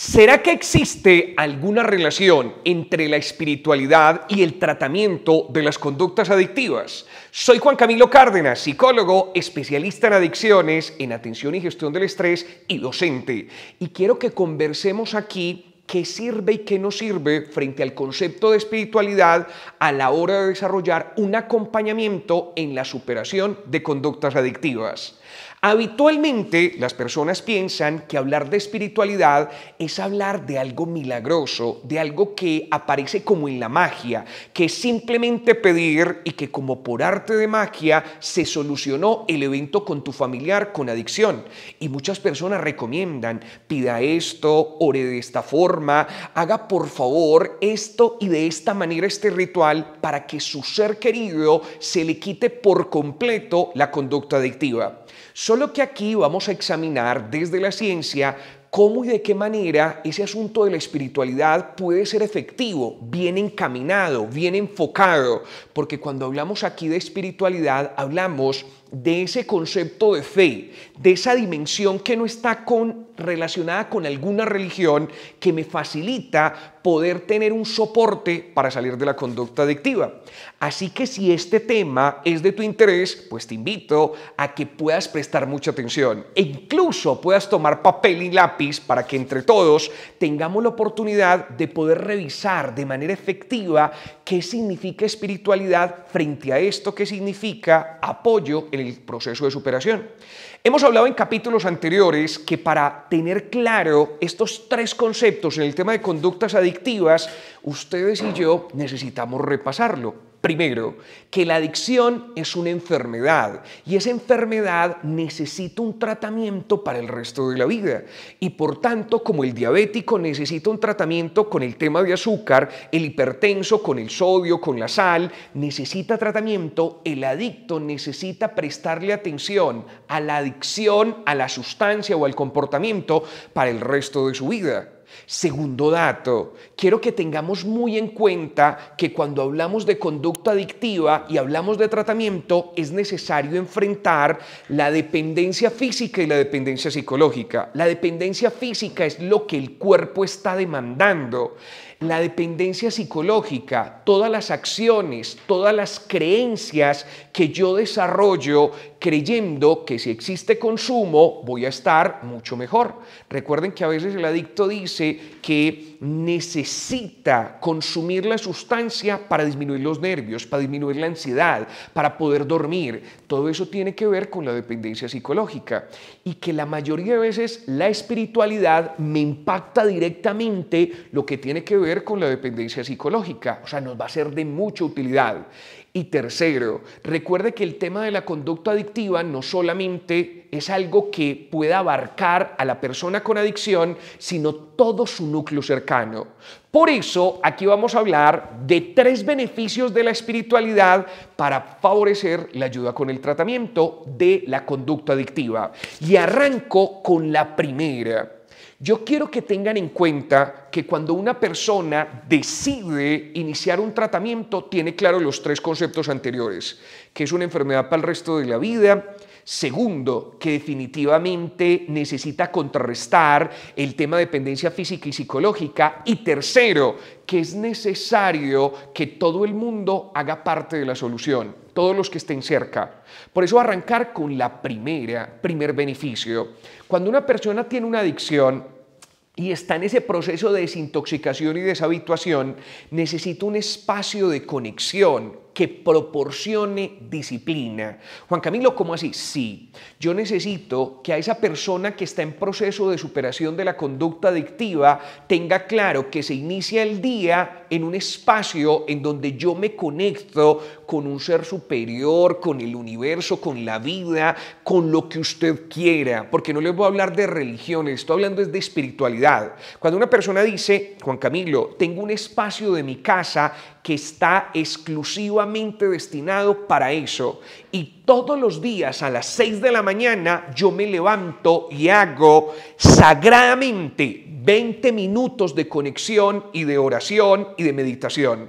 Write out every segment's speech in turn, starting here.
¿Será que existe alguna relación entre la espiritualidad y el tratamiento de las conductas adictivas? Soy Juan Camilo Cárdenas, psicólogo, especialista en adicciones, en atención y gestión del estrés y docente. Y quiero que conversemos aquí qué sirve y qué no sirve frente al concepto de espiritualidad a la hora de desarrollar un acompañamiento en la superación de conductas adictivas. Habitualmente las personas piensan que hablar de espiritualidad es hablar de algo milagroso, de algo que aparece como en la magia, que es simplemente pedir y que como por arte de magia se solucionó el evento con tu familiar con adicción. Y muchas personas recomiendan, pida esto, ore de esta forma, haga por favor esto y de esta manera este ritual para que su ser querido se le quite por completo la conducta adictiva. Solo que aquí vamos a examinar desde la ciencia cómo y de qué manera ese asunto de la espiritualidad puede ser efectivo, bien encaminado, bien enfocado, porque cuando hablamos aquí de espiritualidad hablamos de ese concepto de fe, de esa dimensión que no está con, relacionada con alguna religión que me facilita poder tener un soporte para salir de la conducta adictiva. Así que si este tema es de tu interés, pues te invito a que puedas prestar mucha atención e incluso puedas tomar papel y lápiz para que entre todos tengamos la oportunidad de poder revisar de manera efectiva qué significa espiritualidad frente a esto que significa apoyo en el proceso de superación. Hemos hablado en capítulos anteriores que para tener claro estos tres conceptos en el tema de conductas adictivas, ustedes y yo necesitamos repasarlo. Primero, que la adicción es una enfermedad y esa enfermedad necesita un tratamiento para el resto de la vida. Y por tanto, como el diabético necesita un tratamiento con el tema de azúcar, el hipertenso con el sodio, con la sal, necesita tratamiento, el adicto necesita prestarle atención a la adicción, a la sustancia o al comportamiento para el resto de su vida. Segundo dato, quiero que tengamos muy en cuenta que cuando hablamos de conducta adictiva y hablamos de tratamiento, es necesario enfrentar la dependencia física y la dependencia psicológica. La dependencia física es lo que el cuerpo está demandando. La dependencia psicológica, todas las acciones, todas las creencias que yo desarrollo creyendo que si existe consumo voy a estar mucho mejor. Recuerden que a veces el adicto dice que necesita consumir la sustancia para disminuir los nervios, para disminuir la ansiedad, para poder dormir. Todo eso tiene que ver con la dependencia psicológica y que la mayoría de veces la espiritualidad me impacta directamente lo que tiene que ver con la dependencia psicológica. O sea, nos va a ser de mucha utilidad. Y tercero, recuerde que el tema de la conducta adictiva no solamente es algo que pueda abarcar a la persona con adicción, sino todo su núcleo cercano. Por eso, aquí vamos a hablar de tres beneficios de la espiritualidad para favorecer la ayuda con el tratamiento de la conducta adictiva. Y arranco con la primera. Yo quiero que tengan en cuenta que cuando una persona decide iniciar un tratamiento, tiene claro los tres conceptos anteriores, que es una enfermedad para el resto de la vida, Segundo, que definitivamente necesita contrarrestar el tema de dependencia física y psicológica. Y tercero, que es necesario que todo el mundo haga parte de la solución, todos los que estén cerca. Por eso arrancar con la primera, primer beneficio. Cuando una persona tiene una adicción, y está en ese proceso de desintoxicación y deshabituación, necesita un espacio de conexión que proporcione disciplina. Juan Camilo, ¿cómo así? Sí, yo necesito que a esa persona que está en proceso de superación de la conducta adictiva tenga claro que se inicia el día en un espacio en donde yo me conecto con un ser superior, con el universo, con la vida, con lo que usted quiera, porque no les voy a hablar de religiones, estoy hablando es de espiritualidad. Cuando una persona dice, Juan Camilo, tengo un espacio de mi casa que está exclusiva destinado para eso. Y todos los días a las 6 de la mañana yo me levanto y hago sagradamente 20 minutos de conexión y de oración y de meditación.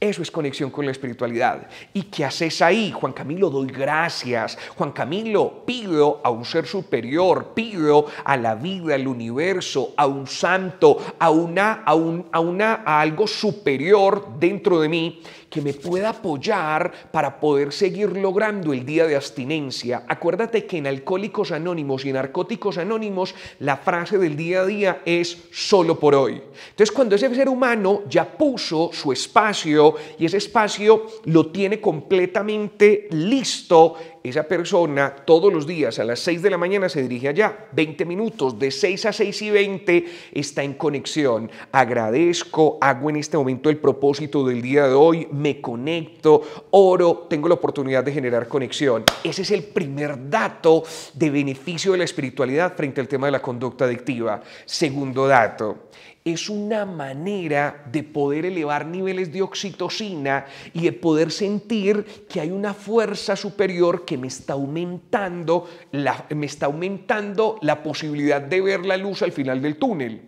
Eso es conexión con la espiritualidad. ¿Y qué haces ahí? Juan Camilo, doy gracias. Juan Camilo, pido a un ser superior, pido a la vida, al universo, a un santo, a, una, a, una, a algo superior dentro de mí que me pueda apoyar para poder seguir logrando el día de abstinencia. Acuérdate que en Alcohólicos Anónimos y en Narcóticos Anónimos la frase del día a día es solo por hoy. Entonces cuando ese ser humano ya puso su espacio y ese espacio lo tiene completamente listo, esa persona todos los días a las 6 de la mañana se dirige allá, 20 minutos, de 6 a 6 y 20 está en conexión. Agradezco, hago en este momento el propósito del día de hoy, me conecto, oro, tengo la oportunidad de generar conexión. Ese es el primer dato de beneficio de la espiritualidad frente al tema de la conducta adictiva. Segundo dato, es una manera de poder elevar niveles de oxitocina y de poder sentir que hay una fuerza superior que me está aumentando la, me está aumentando la posibilidad de ver la luz al final del túnel.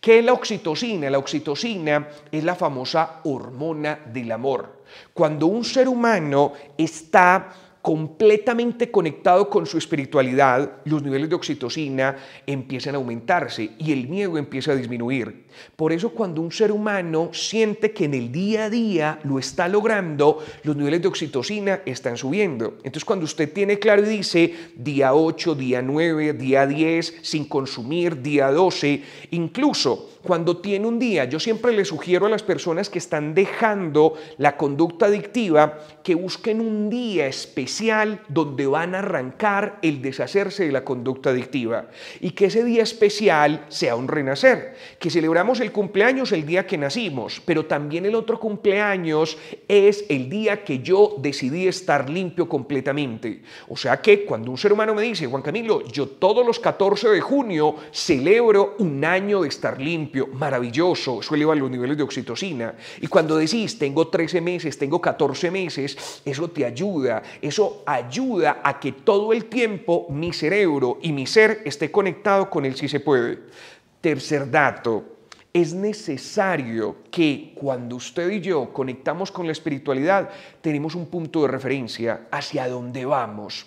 ¿Qué es la oxitocina? La oxitocina es la famosa hormona del amor. Cuando un ser humano está completamente conectado con su espiritualidad, los niveles de oxitocina empiezan a aumentarse y el miedo empieza a disminuir. Por eso cuando un ser humano siente que en el día a día lo está logrando, los niveles de oxitocina están subiendo. Entonces cuando usted tiene claro y dice día 8, día 9, día 10, sin consumir, día 12, incluso cuando tiene un día, yo siempre le sugiero a las personas que están dejando la conducta adictiva que busquen un día especial donde van a arrancar el deshacerse de la conducta adictiva y que ese día especial sea un renacer, que celebramos el cumpleaños el día que nacimos, pero también el otro cumpleaños es el día que yo decidí estar limpio completamente. O sea que cuando un ser humano me dice, Juan Camilo, yo todos los 14 de junio celebro un año de estar limpio, maravilloso, suele eleva los niveles de oxitocina. Y cuando decís, tengo 13 meses, tengo 14 meses, eso te ayuda, eso ayuda a que todo el tiempo mi cerebro y mi ser esté conectado con el si se puede. Tercer dato, es necesario que cuando usted y yo conectamos con la espiritualidad, tenemos un punto de referencia hacia dónde vamos.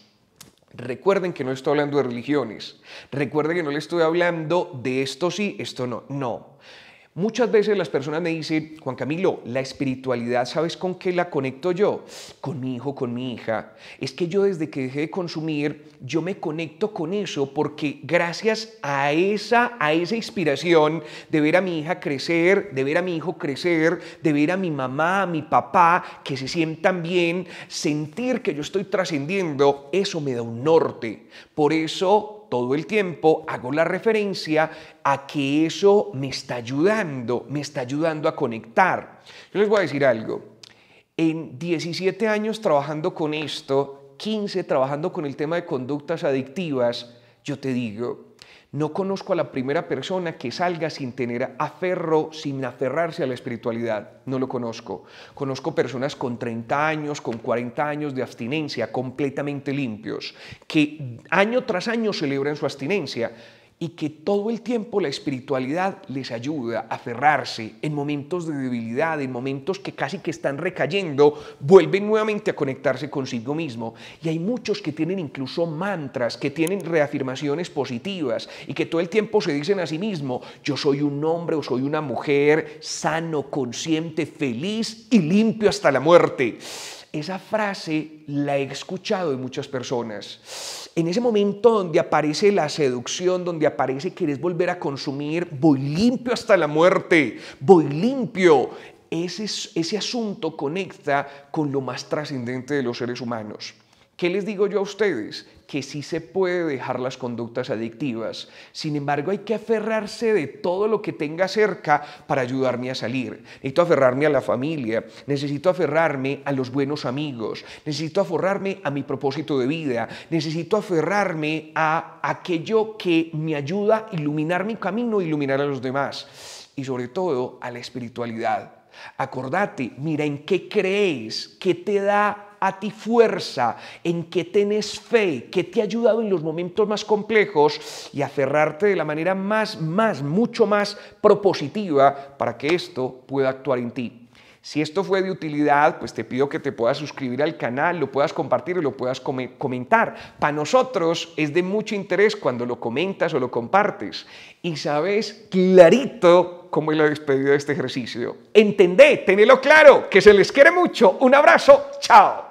Recuerden que no estoy hablando de religiones. Recuerden que no le estoy hablando de esto sí, esto no. No. Muchas veces las personas me dicen, Juan Camilo, la espiritualidad, ¿sabes con qué la conecto yo? Con mi hijo, con mi hija. Es que yo desde que dejé de consumir, yo me conecto con eso porque gracias a esa, a esa inspiración de ver a mi hija crecer, de ver a mi hijo crecer, de ver a mi mamá, a mi papá, que se sientan bien, sentir que yo estoy trascendiendo, eso me da un norte. Por eso todo el tiempo hago la referencia a que eso me está ayudando, me está ayudando a conectar. Yo les voy a decir algo. En 17 años trabajando con esto, 15 trabajando con el tema de conductas adictivas, yo te digo, no conozco a la primera persona que salga sin tener aferro, sin aferrarse a la espiritualidad. No lo conozco. Conozco personas con 30 años, con 40 años de abstinencia, completamente limpios, que año tras año celebran su abstinencia y que todo el tiempo la espiritualidad les ayuda a aferrarse en momentos de debilidad, en momentos que casi que están recayendo, vuelven nuevamente a conectarse consigo mismo. Y hay muchos que tienen incluso mantras, que tienen reafirmaciones positivas y que todo el tiempo se dicen a sí mismo, yo soy un hombre o soy una mujer sano, consciente, feliz y limpio hasta la muerte. Esa frase la he escuchado de muchas personas. En ese momento donde aparece la seducción, donde aparece querés volver a consumir, voy limpio hasta la muerte, voy limpio. Ese, ese asunto conecta con lo más trascendente de los seres humanos. ¿Qué les digo yo a ustedes? Que sí se puede dejar las conductas adictivas. Sin embargo, hay que aferrarse de todo lo que tenga cerca para ayudarme a salir. Necesito aferrarme a la familia, necesito aferrarme a los buenos amigos, necesito aferrarme a mi propósito de vida, necesito aferrarme a aquello que me ayuda a iluminar mi camino, e iluminar a los demás y sobre todo a la espiritualidad. Acordate, mira en qué crees, qué te da a ti fuerza, en que tenés fe, que te ha ayudado en los momentos más complejos y aferrarte de la manera más, más, mucho más propositiva para que esto pueda actuar en ti. Si esto fue de utilidad, pues te pido que te puedas suscribir al canal, lo puedas compartir y lo puedas comentar. Para nosotros es de mucho interés cuando lo comentas o lo compartes. Y sabes clarito cómo es la despedida de este ejercicio. Entendé, tenelo claro, que se les quiere mucho. Un abrazo, chao.